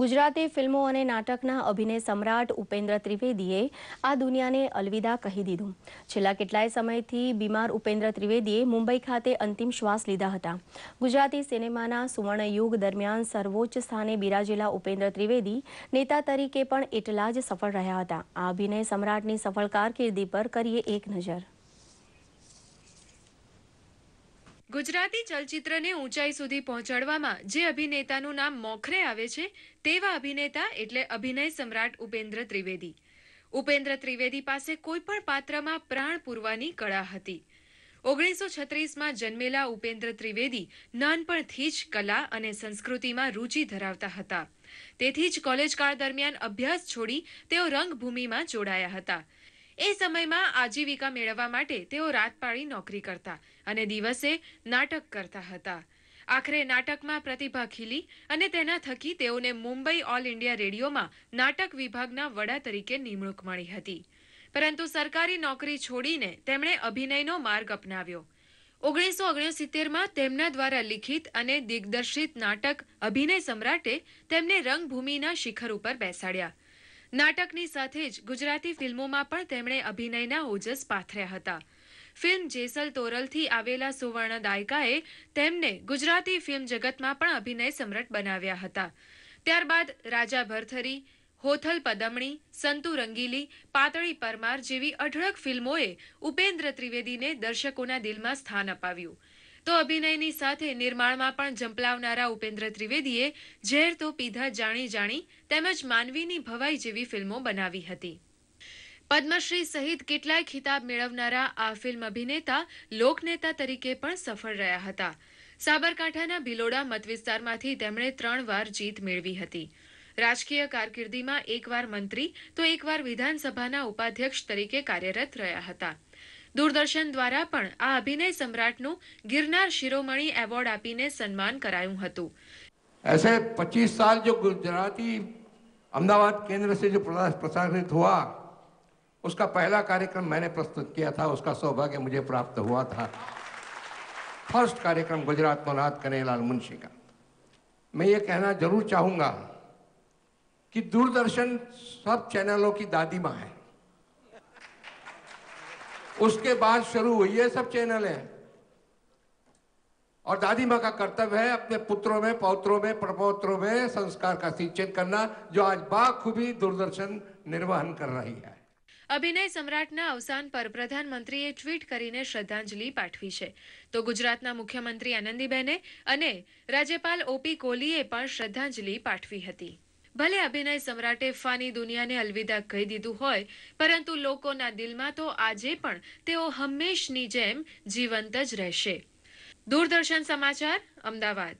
ગુજરાતી ફિલ્મો અને નાટકના અભિનય સમ્રાટ ઉપેન્દ્ર ત્રિવેદીએ આ દુનિયાને અલવિદા કહી દીધું છેલ્લા કેટલાય સમયથી બીમાર ઉપેન્દ્ર ત્રિવેદીએ મુંબઈ ખાતે અંતિમ શ્વાસ લીધા હતા ગુજરાતી સિનેમાના સુવર્ણયુગ દરમિયાન સર્વોચ્ચ સ્થાને બિરાજેલા ઉપેન્દ્ર ત્રિવેદી નેતા તરીકે પણ એટલા જ સફળ રહ્યા હતા આ અભિનય સમ્રાટની સફળ કારકિર્દી પર કરીએ એક નજર ગુજરાતી ચલચિત્રને ઊંચાઈ સુધી પહોંચાડવામાં જે અભિનેતાનું નામ મોખરે આવે છે તેવા અભિનેતા એટલે અભિનય સમ્રાટ ઉપેન્દ્ર ત્રિવેદી ઉપેન્દ્ર ત્રિવેદી પાસે કોઈપણ પાત્રમાં પ્રાણ પૂરવાની કળા હતી ઓગણીસો છત્રીસમાં જન્મેલા ઉપેન્દ્ર ત્રિવેદી નાનપણથી જ કલા અને સંસ્કૃતિમાં રૂચિ ધરાવતા હતા તેથી જ કોલેજ કાળ દરમિયાન અભ્યાસ છોડી તેઓ રંગભૂમિમાં જોડાયા હતા એ સમયમાં આજીવિકા મેળવવા માટે તેઓ રાત પાળી નોકરી કરતા અને દિવસે નાટક કરતા હતા આખરે નાટકમાં પ્રતિભા ખીલી અને તેના થકી તેઓને મુંબઈ ઓલ ઇન્ડિયા રેડિયોમાં નાટક વિભાગના વડા તરીકે નિમણૂક મળી હતી પરંતુ સરકારી નોકરી છોડીને તેમણે અભિનયનો માર્ગ અપનાવ્યો ઓગણીસો ઓગણસિત્તેરમાં તેમના દ્વારા લિખિત અને દિગ્દર્શિત નાટક અભિનય સમ્રાટે તેમને રંગભૂમિના શિખર ઉપર બેસાડ્યા નાટકની સાથે જ ગુજરાતી ફિલ્મોમાં પણ તેમણે અભિનયના ઓજસ પાથર્યા હતા ફિલ્મ જેસલ તોરલથી આવેલા સુવર્ણ દાયકાએ તેમને ગુજરાતી ફિલ્મ જગતમાં પણ અભિનય સમ્રાટ બનાવ્યા હતા ત્યારબાદ રાજા ભરથરી હોથલ પદમણી સંતુ રંગીલી પાતળી પરમાર જેવી અઢળક ફિલ્મોએ ઉપેન્દ્ર ત્રિવેદીને દર્શકોના દિલમાં સ્થાન અપાવ્યું તો અભિનયની સાથે નિર્માણમાં પણ ઝંપલાવનારા ઉપેન્દ્ર ત્રિવેદીએ ઝેર તો પીધા જાણી જાણી તેમજ માનવીની ભવાઈ જેવી ફિલ્મો બનાવી હતી પદ્મશ્રી સહિત કેટલાય ખિતાબ મેળવનારા આ ફિલ્મ અભિનેતા લોકનેતા તરીકે પણ સફળ રહ્યા હતા સાબરકાંઠાના ભિલોડા મતવિસ્તારમાંથી તેમણે ત્રણ વાર જીત મેળવી હતી રાજકીય કારકિર્દીમાં એકવાર મંત્રી તો એકવાર વિધાનસભાના ઉપાધ્યક્ષ તરીકે કાર્યરત રહ્યા હતા દૂરદર્શન દ્વારા પણ આ અભિનય સમ્રાટનું ગિરનાર શિરોમણી એવોર્ડ આપીને સન્માન કરાયું હતું ऐसे 25 साल जो गुजराती अहमदाबाद केंद्र से जो प्रसारित हुआ उसका पहला कार्यक्रम मैंने प्रस्तुत किया था उसका सौभाग्य मुझे प्राप्त हुआ था फर्स्ट कार्यक्रम गुजरात मोनाथ कन्हैयालाल मुंशी का मैं ये कहना जरूर चाहूंगा कि दूरदर्शन सब चैनलों की दादी माँ है उसके बाद शुरू हुई है सब चैनल है और दादी माँ का कर्तव्य है अपने पुत्रों में पौत्रों में प्रपौत्रों में संस्कार का सिंचन करना जो आज बाखूबी दूरदर्शन निर्वहन कर रही है અભિનય સમ્રાટના અવસાન પર પ્રધાનમંત્રીએ ટ્વીટ કરીને શ્રદ્ધાંજલિ પાઠવી છે તો ગુજરાતના મુખ્યમંત્રી આનંદીબેને અને રાજ્યપાલ ઓપી કોહલીએ પણ શ્રદ્ધાંજલિ પાઠવી હતી ભલે અભિનય સમ્રાટે ફાની દુનિયાને અલવિદા કહી દીધું હોય પરંતુ લોકોના દિલમાં તો આજે પણ તેઓ હંમેશની જેમ જીવંત જ રહેશે દૂરદર્શન સમાચાર અમદાવાદ